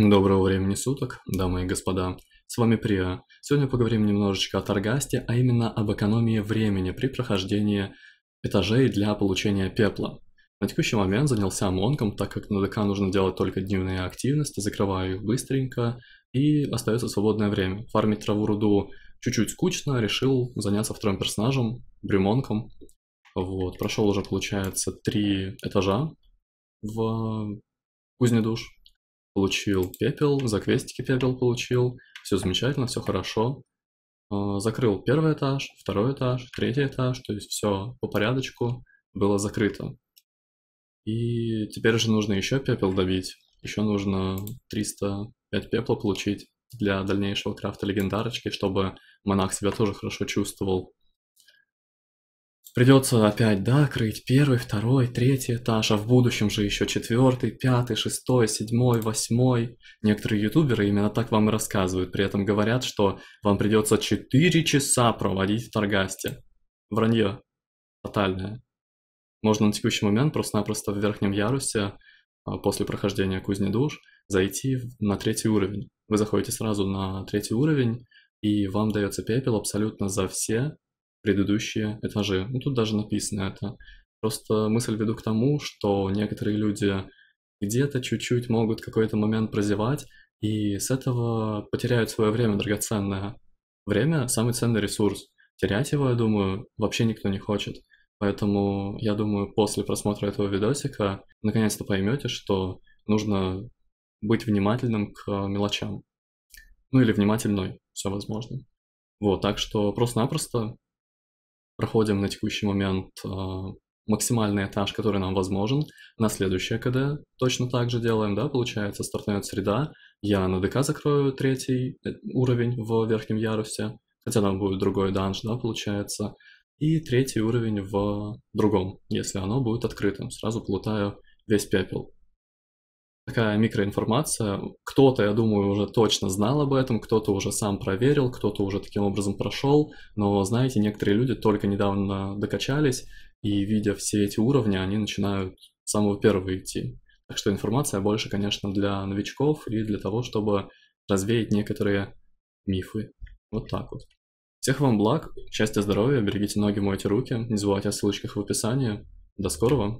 Доброго времени суток, дамы и господа. С вами Прия. Сегодня поговорим немножечко о торгасте, а именно об экономии времени при прохождении этажей для получения пепла. На текущий момент занялся монком, так как на ДК нужно делать только дневные активности, закрываю их быстренько и остается свободное время. Фармить траву руду чуть-чуть скучно, решил заняться вторым персонажем, брюмонком. Вот, прошел уже, получается, три этажа в кузне душ получил пепел, за квестики пепел получил, все замечательно, все хорошо. А, закрыл первый этаж, второй этаж, третий этаж, то есть все по порядочку было закрыто. И теперь же нужно еще пепел добить, еще нужно 305 пепла получить для дальнейшего крафта легендарочки, чтобы монах себя тоже хорошо чувствовал. Придется опять, да, крыть первый, второй, третий этаж, а в будущем же еще четвертый, пятый, шестой, седьмой, восьмой. Некоторые ютуберы именно так вам и рассказывают, при этом говорят, что вам придется 4 часа проводить в Таргасте. Вранье. Тотальное. Можно на текущий момент просто-напросто в верхнем ярусе а, после прохождения кузни душ зайти на третий уровень. Вы заходите сразу на третий уровень, и вам дается пепел абсолютно за все предыдущие этажи. Ну, тут даже написано это. Просто мысль веду к тому, что некоторые люди где-то чуть-чуть могут какой-то момент прозевать, и с этого потеряют свое время драгоценное. Время – самый ценный ресурс. Терять его, я думаю, вообще никто не хочет. Поэтому, я думаю, после просмотра этого видосика наконец-то поймете, что нужно быть внимательным к мелочам. Ну или внимательной, все возможно. Вот, так что просто-напросто проходим на текущий момент э, максимальный этаж, который нам возможен. На следующее КД точно так же делаем, да, получается, стартует среда, я на ДК закрою третий э, уровень в верхнем ярусе, хотя там будет другой данж, да, получается, и третий уровень в другом, если оно будет открытым, сразу плутаю весь пепел такая микроинформация. Кто-то, я думаю, уже точно знал об этом, кто-то уже сам проверил, кто-то уже таким образом прошел, но, знаете, некоторые люди только недавно докачались, и, видя все эти уровни, они начинают с самого первого идти. Так что информация больше, конечно, для новичков и для того, чтобы развеять некоторые мифы. Вот так вот. Всех вам благ, счастья, здоровья, берегите ноги, мойте руки, не забывайте о ссылочках в описании. До скорого!